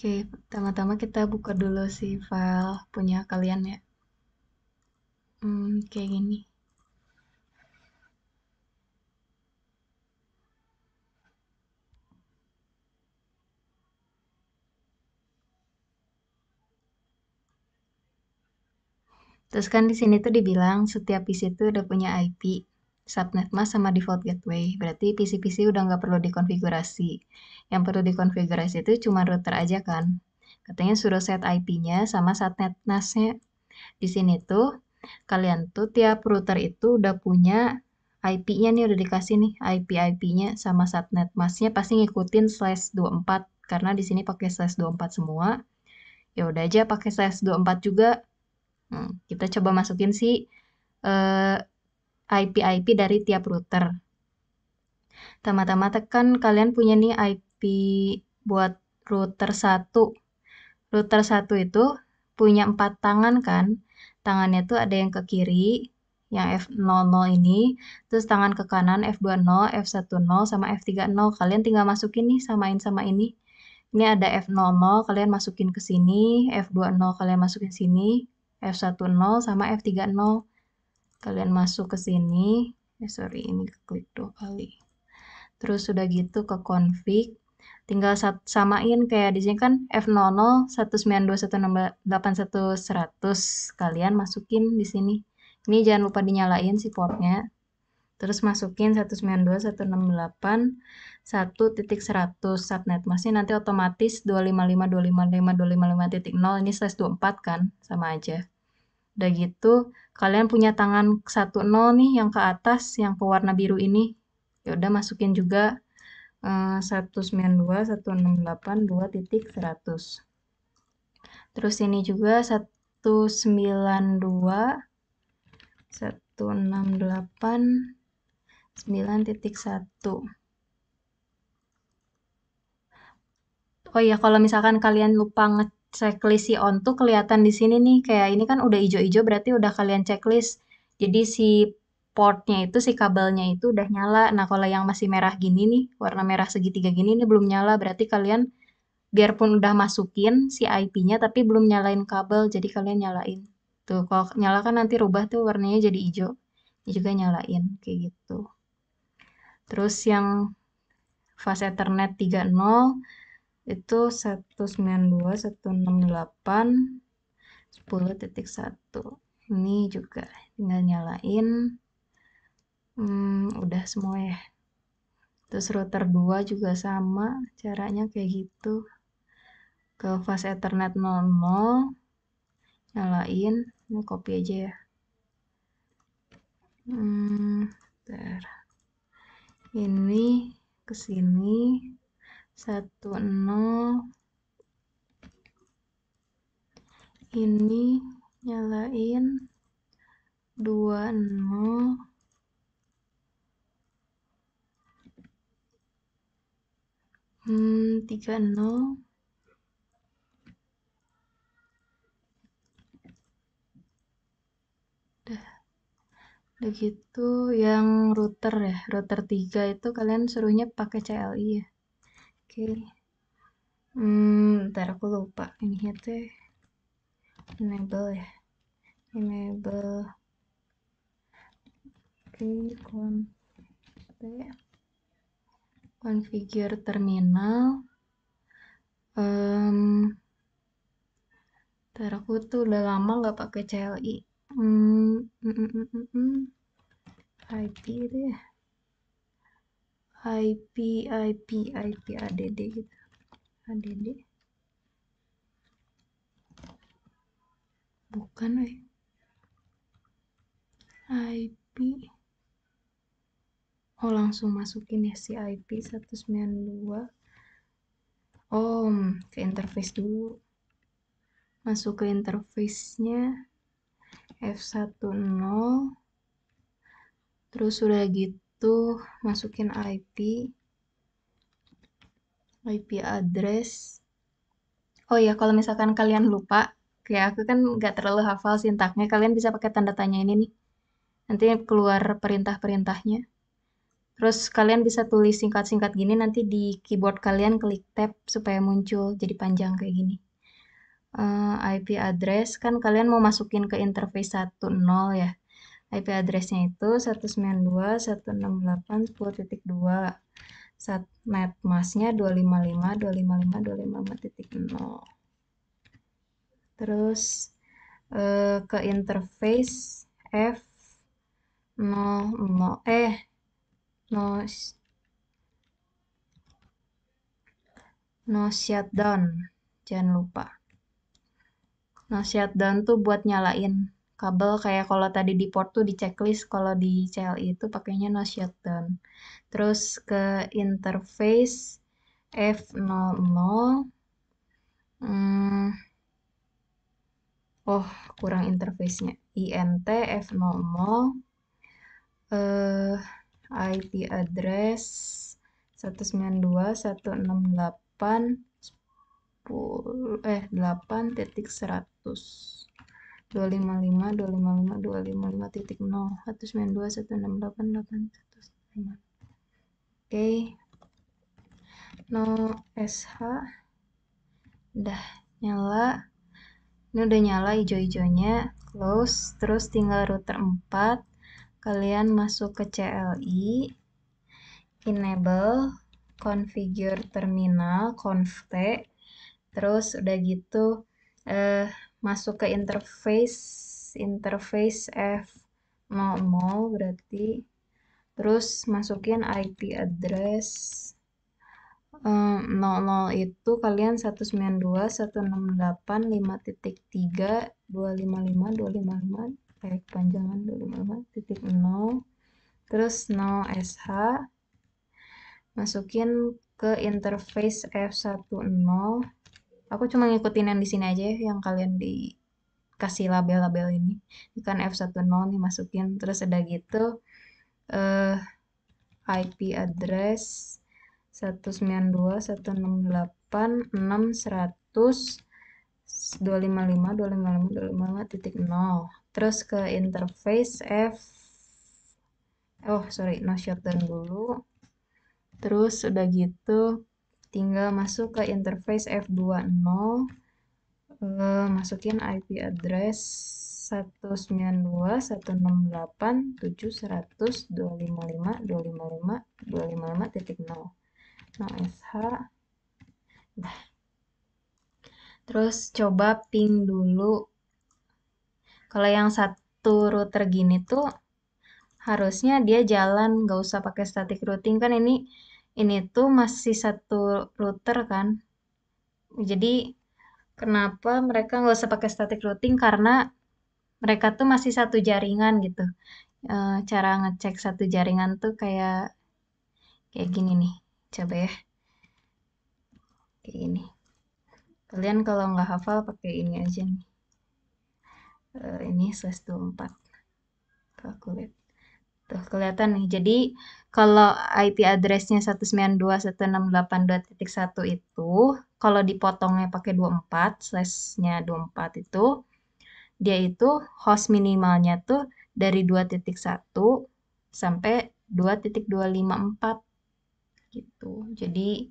Oke, pertama-tama kita buka dulu si file punya kalian ya. Hmm, kayak gini. Terus kan di sini tuh dibilang setiap PC itu udah punya IP subnet mask sama default gateway. Berarti PC-PC udah nggak perlu dikonfigurasi. Yang perlu dikonfigurasi itu cuma router aja kan. Katanya suruh set IP-nya sama subnet mask nya Di sini tuh, kalian tuh tiap router itu udah punya IP-nya nih udah dikasih nih IP-IP-nya sama subnet mask-nya pasti ngikutin slash 24 karena di sini pakai slash 24 semua. Ya udah aja pakai slash 24 juga. Hmm, kita coba masukin si uh, IP-IP dari tiap router. teman tama tekan kalian punya nih IP buat router 1. Router 1 itu punya empat tangan kan. Tangannya tuh ada yang ke kiri, yang F00 ini, terus tangan ke kanan F20, F10, sama F30. Kalian tinggal masukin nih, samain sama ini. Ini ada F00, kalian masukin ke sini, F20 kalian masukin sini, F10 sama F30 kalian masuk ke sini eh, sorry ini klik dua kali terus sudah gitu ke config tinggal samain kayak di sini kan F00 192.168.100 kalian masukin di sini ini jangan lupa dinyalain si portnya terus masukin 192.168.1.100 subnet masih nanti otomatis 255.255.255.0 ini slash 24 kan sama aja Udah gitu, kalian punya tangan satu nol nih yang ke atas yang pewarna biru ini. Ya udah masukin juga eh, 192 titik 100. Terus ini juga 192 168 9.1 Oh iya, kalau misalkan kalian lupa nge checklist si on tuh kelihatan di sini nih kayak ini kan udah ijo-ijo berarti udah kalian checklist jadi si portnya itu si kabelnya itu udah nyala nah kalau yang masih merah gini nih warna merah segitiga gini ini belum nyala berarti kalian biarpun udah masukin si IP-nya tapi belum nyalain kabel jadi kalian nyalain tuh kalau nyala kan nanti rubah tuh warnanya jadi hijau ini juga nyalain kayak gitu terus yang fase ethernet 30 itu 192 168 10.1 ini juga tinggal nyalain hmm, udah semua ya terus router 2 juga sama caranya kayak gitu ke fast ethernet 00 nyalain ini copy aja ya hmm, ini ke sini satu nol ini nyalain dua nol hmm, tiga nol udah udah gitu yang router ya router 3 itu kalian suruhnya pakai CLI ya okay. hmm ntar aku lupa ini ya teh enable ya enable oke okay, kon configure terminal um, ntar aku tuh udah lama gak pakai CLI hmm, hmm, hmm, hmm, hmm. hmm. IP deh. Ya? IP IP IP ADD gitu. ADD. Bukan, weh. IP Oh, langsung masukin ya si IP 192. Oh, ke interface dulu. Masuk ke interface-nya F10. Terus udah gitu itu masukin IP IP address oh ya kalau misalkan kalian lupa kayak aku kan nggak terlalu hafal sintaknya kalian bisa pakai tanda tanya ini nih nanti keluar perintah-perintahnya terus kalian bisa tulis singkat-singkat gini nanti di keyboard kalian klik tab supaya muncul jadi panjang kayak gini uh, eh, IP address kan kalian mau masukin ke interface 10 ya IP address-nya itu 192.168.10.2 subnet masknya 255.255.255.0. 255 terus eh, ke interface F 0 0 eh 0 no shutdown jangan lupa no shutdown tuh buat nyalain kabel kayak kalau tadi di port tuh di checklist kalau di CLI itu pakainya no shutdown terus ke interface F00 hmm, oh kurang interface-nya INT F00 eh, IP address 192.168 eh 8.100 255 255 255 titik 0 192 168 oke okay. no SH udah nyala ini udah nyala hijau-hijaunya close terus tinggal router 4 kalian masuk ke CLI enable configure terminal conf t terus udah gitu eh masuk ke interface interface F00 berarti terus masukin IP address um, eh, 00 itu kalian 192.168.5.3.255.255 255 255 kayak kepanjangan 255.0 terus 0 SH masukin ke interface F10 Aku cuma ngikutin yang di sini aja ya, yang kalian dikasih label-label ini. Ikan F10 nih masukin. terus ada gitu eh uh, IP address 192.168.6.100.255.255.255.0 terus ke interface F oh sorry no shutdown dulu terus udah gitu tinggal masuk ke interface F20 eh, masukin IP address 192.168.7.100.255.255.255.0 nah SH terus coba ping dulu kalau yang satu router gini tuh harusnya dia jalan gak usah pakai static routing kan ini ini tuh masih satu router kan jadi kenapa mereka nggak usah pakai static routing karena mereka tuh masih satu jaringan gitu e, cara ngecek satu jaringan tuh kayak kayak gini nih coba ya kayak gini kalian kalau nggak hafal pakai ini aja nih e, ini slash 24 kulit. Tuh kelihatan nih. Jadi kalau IP address-nya 192.168.1 itu kalau dipotongnya pakai 24 slash-nya 24 itu dia itu host minimalnya tuh dari 2.1 sampai 2.254 gitu. Jadi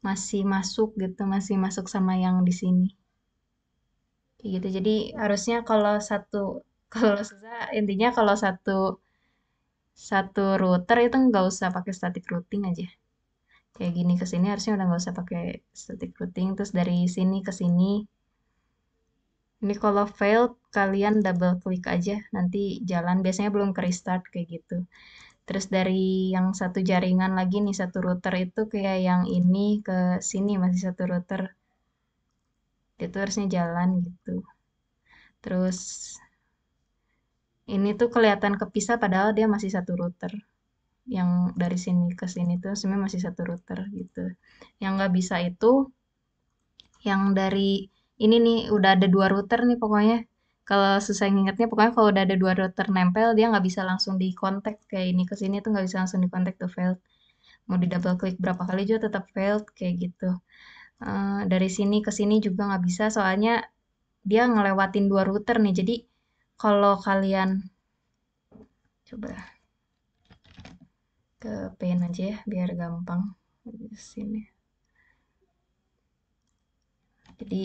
masih masuk gitu, masih masuk sama yang di sini. gitu. Jadi harusnya kalau satu kalau susah intinya kalau satu satu router itu nggak usah pakai static routing aja kayak gini ke sini harusnya udah nggak usah pakai static routing terus dari sini ke sini ini kalau fail kalian double klik aja nanti jalan biasanya belum ke restart kayak gitu terus dari yang satu jaringan lagi nih satu router itu kayak yang ini ke sini masih satu router itu harusnya jalan gitu terus ini tuh kelihatan kepisah padahal dia masih satu router yang dari sini ke sini tuh sebenarnya masih satu router gitu yang nggak bisa itu yang dari ini nih udah ada dua router nih pokoknya kalau susah ngingetnya pokoknya kalau udah ada dua router nempel dia nggak bisa langsung di kontak kayak ini ke sini tuh nggak bisa langsung di kontak tuh failed mau di double klik berapa kali juga tetap failed kayak gitu uh, dari sini ke sini juga nggak bisa soalnya dia ngelewatin dua router nih jadi kalau kalian coba ke pen aja ya biar gampang di sini jadi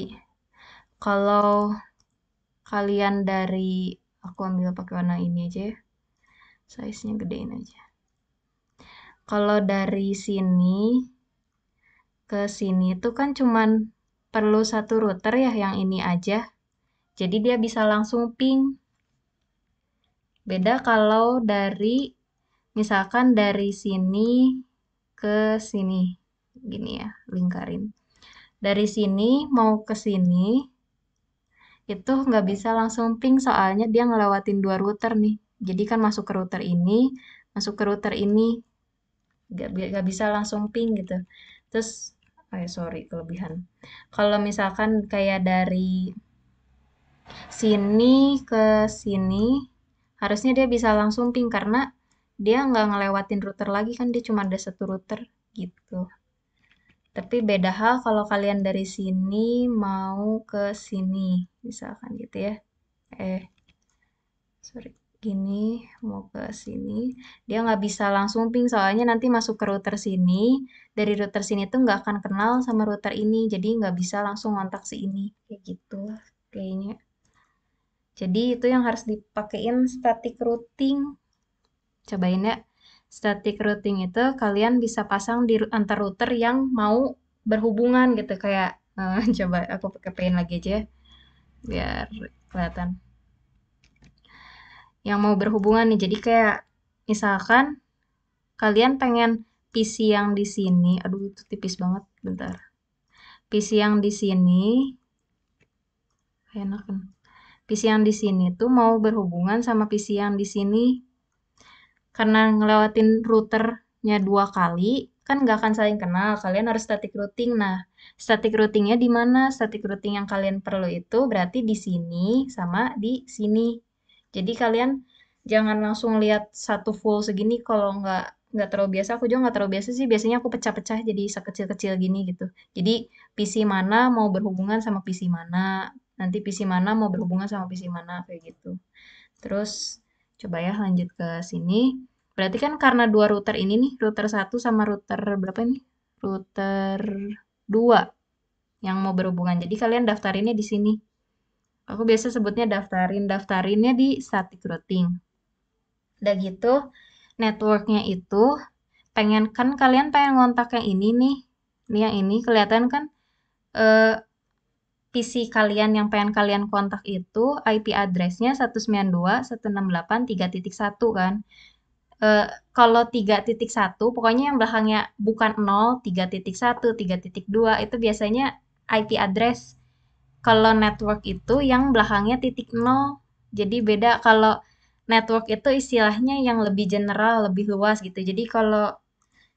kalau kalian dari aku ambil pakai warna ini aja ya size-nya gedein aja kalau dari sini ke sini itu kan cuman perlu satu router ya yang ini aja jadi dia bisa langsung ping Beda kalau dari misalkan dari sini ke sini. Gini ya, lingkarin. Dari sini mau ke sini itu nggak bisa langsung ping soalnya dia ngelewatin dua router nih. Jadi kan masuk ke router ini, masuk ke router ini. Nggak bisa langsung ping gitu. Terus, oh ya sorry, kelebihan. Kalau misalkan kayak dari sini ke sini harusnya dia bisa langsung ping karena dia nggak ngelewatin router lagi kan dia cuma ada satu router gitu tapi beda hal kalau kalian dari sini mau ke sini misalkan gitu ya eh sorry gini mau ke sini dia nggak bisa langsung ping soalnya nanti masuk ke router sini dari router sini tuh nggak akan kenal sama router ini jadi nggak bisa langsung kontak si ini kayak gitu kayaknya jadi itu yang harus dipakein static routing. Cobain ya. Static routing itu kalian bisa pasang di antar router yang mau berhubungan gitu kayak uh, coba aku pakein lagi aja ya, biar kelihatan. Yang mau berhubungan nih. Jadi kayak misalkan kalian pengen PC yang di sini, aduh itu tipis banget, bentar. PC yang di sini enak kan PC yang di sini tuh mau berhubungan sama PC yang di sini karena ngelewatin routernya dua kali kan nggak akan saling kenal kalian harus static routing nah static routingnya di mana static routing yang kalian perlu itu berarti di sini sama di sini jadi kalian jangan langsung lihat satu full segini kalau nggak nggak terlalu biasa aku juga nggak terlalu biasa sih biasanya aku pecah-pecah jadi sekecil-kecil gini gitu jadi PC mana mau berhubungan sama PC mana nanti PC mana mau berhubungan sama PC mana kayak gitu. Terus coba ya lanjut ke sini. Berarti kan karena dua router ini nih, router satu sama router berapa nih? Router dua yang mau berhubungan. Jadi kalian daftarinnya di sini. Aku biasa sebutnya daftarin, daftarinnya di static routing. Udah gitu, networknya itu pengen kan kalian pengen ngontak yang ini nih. Ini yang ini kelihatan kan eh, PC kalian yang pengen kalian kontak itu IP addressnya 192.168.3.1 kan. E, kalau 3.1 pokoknya yang belakangnya bukan 0, 3.1, 3.2 itu biasanya IP address. Kalau network itu yang belakangnya titik 0. Jadi beda kalau network itu istilahnya yang lebih general, lebih luas gitu. Jadi kalau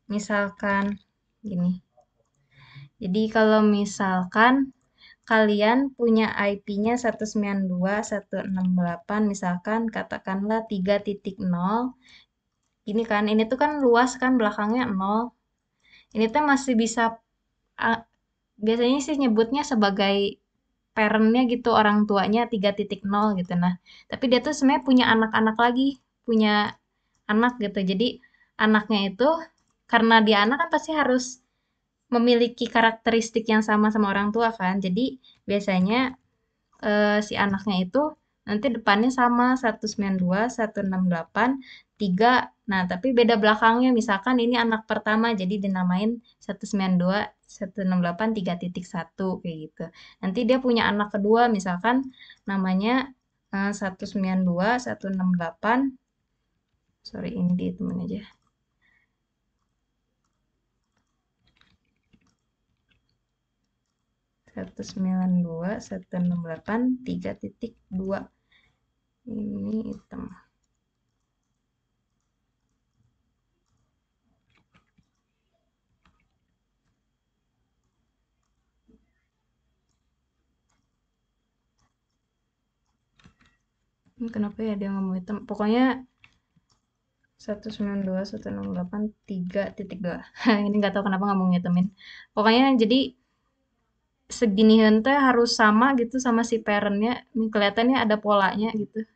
misalkan gini. Jadi kalau misalkan kalian punya IP-nya 192.168 misalkan katakanlah 3.0 ini kan ini tuh kan luas kan belakangnya 0 ini tuh masih bisa biasanya sih nyebutnya sebagai parentnya gitu orang tuanya 3.0 gitu nah tapi dia tuh sebenarnya punya anak-anak lagi punya anak gitu jadi anaknya itu karena dia anak kan pasti harus memiliki karakteristik yang sama sama orang tua kan. Jadi biasanya eh, si anaknya itu nanti depannya sama 192, 168, 3. Nah, tapi beda belakangnya misalkan ini anak pertama jadi dinamain 192 168 satu kayak gitu. Nanti dia punya anak kedua misalkan namanya eh, 192 168 sorry ini di temen aja 192 3.2 ini hitam hmm, kenapa ya dia ngomong hitam pokoknya 192 168 3.2 ini nggak tahu kenapa ngomong hitamin pokoknya jadi segini hente harus sama gitu sama si parentnya ini kelihatannya ada polanya gitu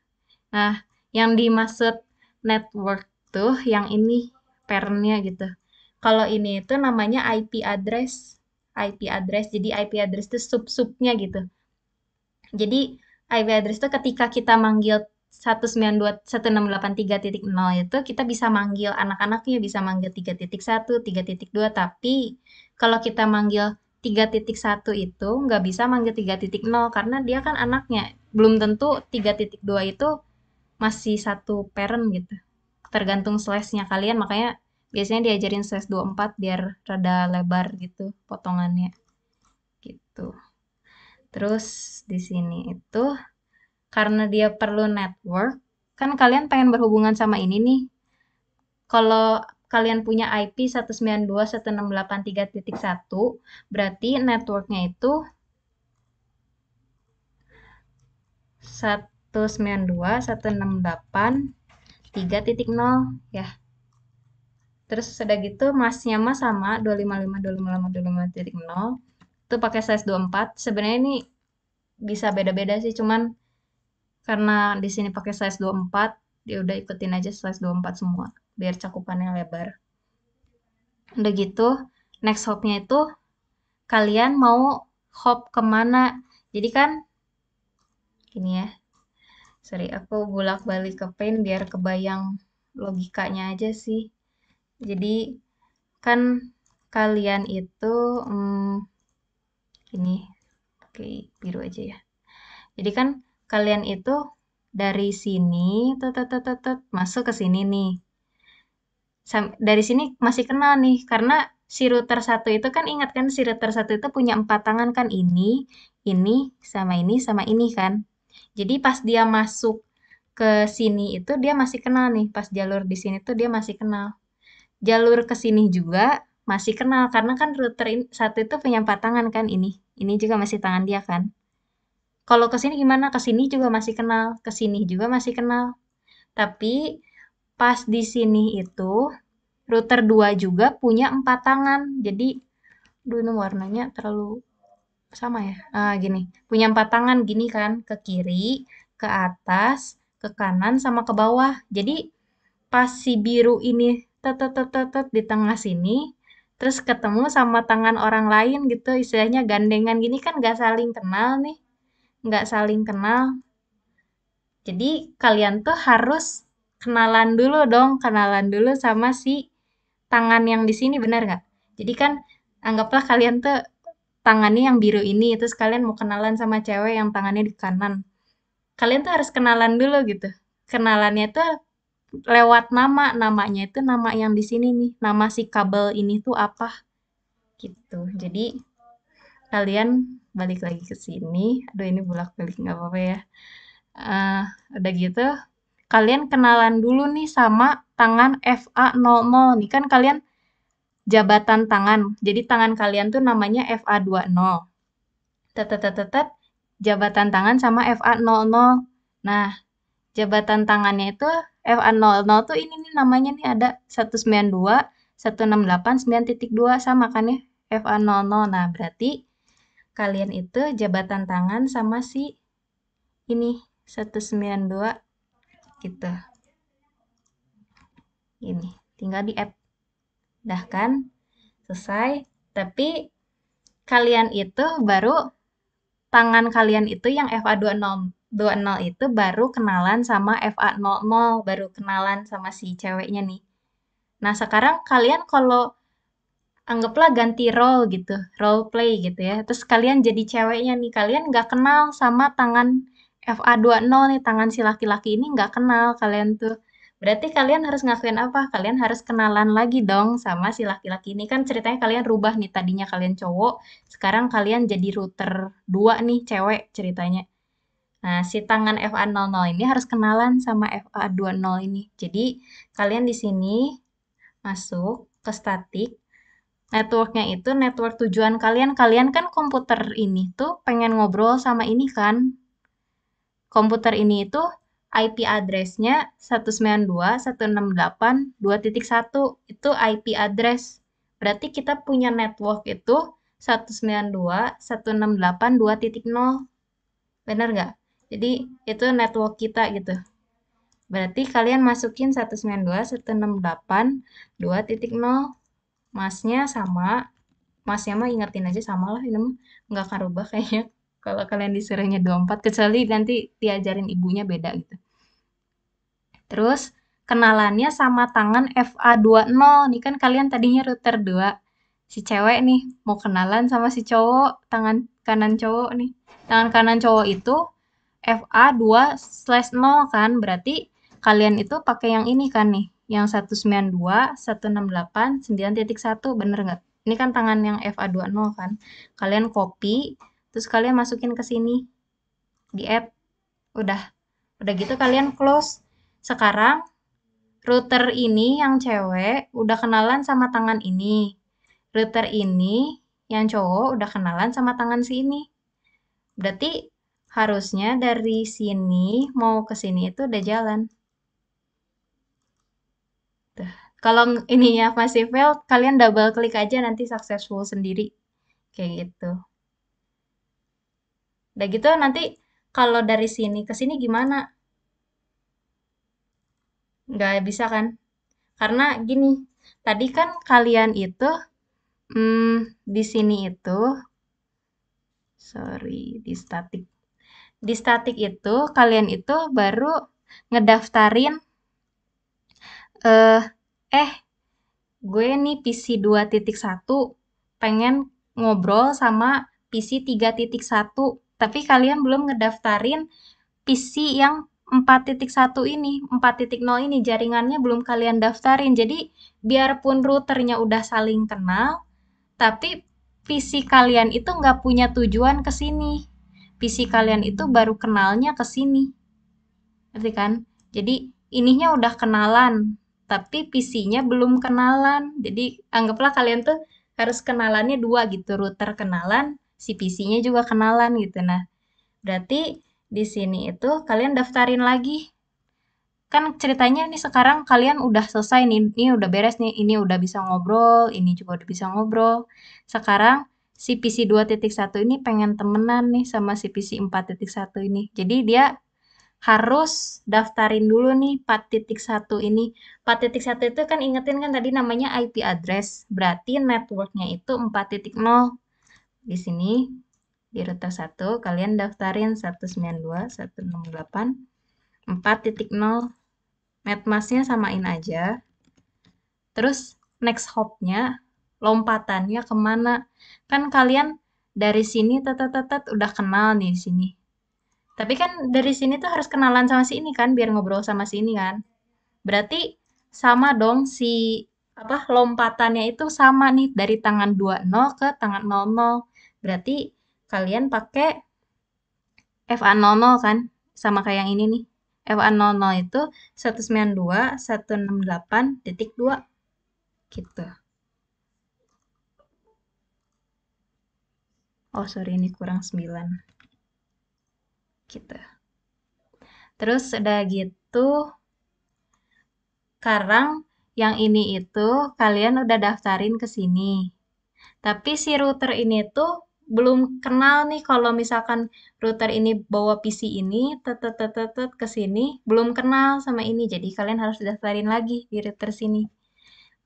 nah yang dimaksud network tuh yang ini parentnya gitu kalau ini itu namanya IP address IP address jadi IP address itu sub-subnya gitu jadi IP address itu ketika kita manggil 192.1683.0 itu kita bisa manggil anak-anaknya bisa manggil 3.1, 3.2 tapi kalau kita manggil 3.1 itu nggak bisa manggil 3.0 karena dia kan anaknya. Belum tentu 3.2 itu masih satu parent gitu. Tergantung nya kalian, makanya biasanya diajarin slash 24 biar rada lebar gitu potongannya. Gitu. Terus di sini itu karena dia perlu network, kan kalian pengen berhubungan sama ini nih. Kalau kalian punya IP 192.168.3.1, berarti networknya itu 192.168.3.0 ya. Terus sudah gitu masnya mas sama 255.255.255.0 itu pakai size 24. Sebenarnya ini bisa beda-beda sih cuman karena di sini pakai size 24 dia udah ikutin aja size 24 semua biar cakupannya lebar. Udah gitu, next hopnya itu kalian mau hop kemana. Jadi kan gini ya. Sorry, aku bolak-balik ke paint biar kebayang logikanya aja sih. Jadi kan kalian itu hmm, gini. Oke, biru aja ya. Jadi kan kalian itu dari sini tetetetetet masuk ke sini nih dari sini masih kenal nih karena si router satu itu kan ingat kan si router satu itu punya empat tangan kan ini, ini, sama ini, sama ini kan. Jadi pas dia masuk ke sini itu dia masih kenal nih, pas jalur di sini tuh dia masih kenal. Jalur ke sini juga masih kenal karena kan router satu itu punya empat tangan kan ini. Ini juga masih tangan dia kan. Kalau ke sini gimana? Ke sini juga masih kenal, ke sini juga masih kenal. Tapi pas di sini itu router 2 juga punya empat tangan. Jadi duh ini warnanya terlalu sama ya. Ah gini, punya empat tangan gini kan, ke kiri, ke atas, ke kanan sama ke bawah. Jadi pas si biru ini tetetetetet di tengah sini terus ketemu sama tangan orang lain gitu istilahnya gandengan gini kan gak saling kenal nih nggak saling kenal jadi kalian tuh harus kenalan dulu dong, kenalan dulu sama si tangan yang di sini benar nggak? Jadi kan anggaplah kalian tuh tangannya yang biru ini, terus kalian mau kenalan sama cewek yang tangannya di kanan. Kalian tuh harus kenalan dulu gitu. Kenalannya tuh lewat nama, namanya itu nama yang di sini nih, nama si kabel ini tuh apa gitu. Jadi kalian balik lagi ke sini. Aduh ini bolak-balik nggak apa-apa ya. Uh, udah gitu kalian kenalan dulu nih sama tangan FA00 nih kan kalian jabatan tangan. Jadi tangan kalian tuh namanya FA20. Tetetetetet jabatan tangan sama FA00. Nah, jabatan tangannya itu FA00 tuh ini nih namanya nih ada 192, 168, 9.2 sama kan ya FA00. Nah, berarti kalian itu jabatan tangan sama si ini 192 gitu ini tinggal di app dah kan selesai tapi kalian itu baru tangan kalian itu yang FA20 20 itu baru kenalan sama FA00 baru kenalan sama si ceweknya nih nah sekarang kalian kalau anggaplah ganti role gitu, role play gitu ya. Terus kalian jadi ceweknya nih, kalian nggak kenal sama tangan FA20 nih tangan si laki-laki ini nggak kenal kalian tuh. Berarti kalian harus ngakuin apa? Kalian harus kenalan lagi dong sama si laki-laki ini. Kan ceritanya kalian rubah nih, tadinya kalian cowok, sekarang kalian jadi router dua nih, cewek ceritanya. Nah, si tangan FA00 ini harus kenalan sama FA20 ini. Jadi, kalian di sini masuk ke statik Networknya itu network tujuan kalian. Kalian kan komputer ini tuh pengen ngobrol sama ini kan, komputer ini itu IP address-nya 192.168.2.1 itu IP address. Berarti kita punya network itu 192.168.2.0. Benar nggak? Jadi itu network kita gitu. Berarti kalian masukin 192.168.2.0. Masnya sama. Masnya mah ingetin aja sama lah. Ini nggak akan rubah kayaknya kalau kalian disuruhnya 24 kecuali nanti diajarin ibunya beda gitu. Terus kenalannya sama tangan FA20. Nih kan kalian tadinya router 2. Si cewek nih mau kenalan sama si cowok, tangan kanan cowok nih. Tangan kanan cowok itu FA2/0 kan, berarti kalian itu pakai yang ini kan nih, yang 192, 168, 9.1, bener nggak? Ini kan tangan yang FA20 kan. Kalian copy, terus kalian masukin ke sini di app udah udah gitu kalian close sekarang router ini yang cewek udah kenalan sama tangan ini router ini yang cowok udah kenalan sama tangan sini berarti harusnya dari sini mau ke sini itu udah jalan Tuh. kalau ininya masih fail kalian double klik aja nanti successful sendiri kayak gitu Udah gitu nanti kalau dari sini ke sini gimana? Nggak bisa kan? Karena gini, tadi kan kalian itu hmm, di sini itu sorry di statik di statik itu kalian itu baru ngedaftarin eh eh gue nih PC 2.1 pengen ngobrol sama PC tapi kalian belum ngedaftarin PC yang 4.1 ini, 4.0 ini jaringannya belum kalian daftarin. Jadi biarpun routernya udah saling kenal, tapi PC kalian itu nggak punya tujuan ke sini. PC kalian itu baru kenalnya ke sini. Ngerti kan? Jadi ininya udah kenalan, tapi PC-nya belum kenalan. Jadi anggaplah kalian tuh harus kenalannya dua gitu, router kenalan, si PC-nya juga kenalan gitu. Nah, berarti di sini itu kalian daftarin lagi. Kan ceritanya nih sekarang kalian udah selesai nih, ini udah beres nih, ini udah bisa ngobrol, ini juga udah bisa ngobrol. Sekarang si PC 2.1 ini pengen temenan nih sama si PC 4.1 ini. Jadi dia harus daftarin dulu nih 4.1 ini. 4.1 itu kan ingetin kan tadi namanya IP address, berarti networknya itu 4.0 di sini di rute 1 kalian daftarin 192 168 4.0 matmasnya samain aja terus next hopnya lompatannya kemana kan kalian dari sini tetet tetet udah kenal nih di sini tapi kan dari sini tuh harus kenalan sama si ini kan biar ngobrol sama si ini kan berarti sama dong si apa lompatannya itu sama nih dari tangan 20 ke tangan 00 berarti kalian pakai FA00 kan sama kayak yang ini nih FA00 itu 192.168.2 detik gitu oh sorry ini kurang 9 gitu terus udah gitu sekarang yang ini itu kalian udah daftarin ke sini. Tapi si router ini tuh belum kenal nih kalau misalkan router ini bawa PC ini tetet tetet ke sini belum kenal sama ini jadi kalian harus daftarin lagi di router sini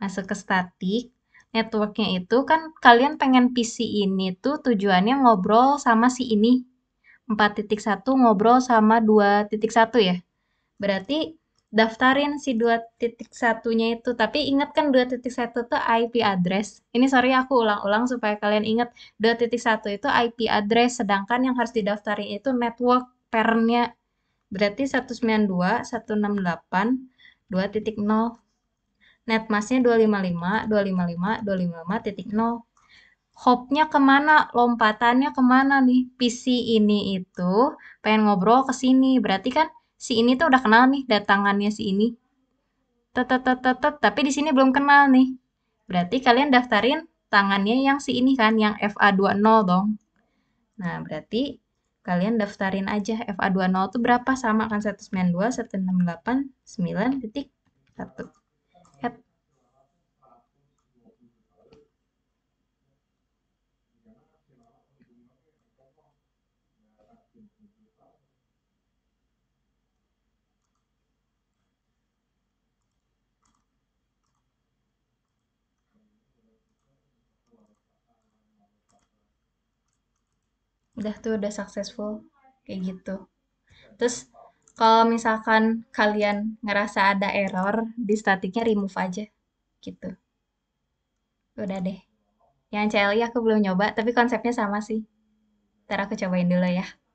masuk ke statik networknya itu kan kalian pengen PC ini tuh tujuannya ngobrol sama si ini 4.1 ngobrol sama 2.1 ya berarti daftarin si 2.1 nya itu tapi ingat kan 2.1 itu IP address ini sorry aku ulang-ulang supaya kalian ingat 2.1 itu IP address sedangkan yang harus didaftarin itu network pernya berarti 192.168.2.0. 168 2.0 netmasnya 255 255 nol hopnya kemana, lompatannya kemana nih. PC ini itu pengen ngobrol ke sini, berarti kan si ini tuh udah kenal nih datangannya si ini. Tetetetetet, tapi di sini belum kenal nih. Berarti kalian daftarin tangannya yang si ini kan, yang FA20 dong. Nah, berarti kalian daftarin aja FA20 itu berapa sama kan 192, 168, satu udah tuh udah successful kayak gitu terus kalau misalkan kalian ngerasa ada error di statiknya remove aja gitu udah deh yang CLI aku belum nyoba tapi konsepnya sama sih ntar aku cobain dulu ya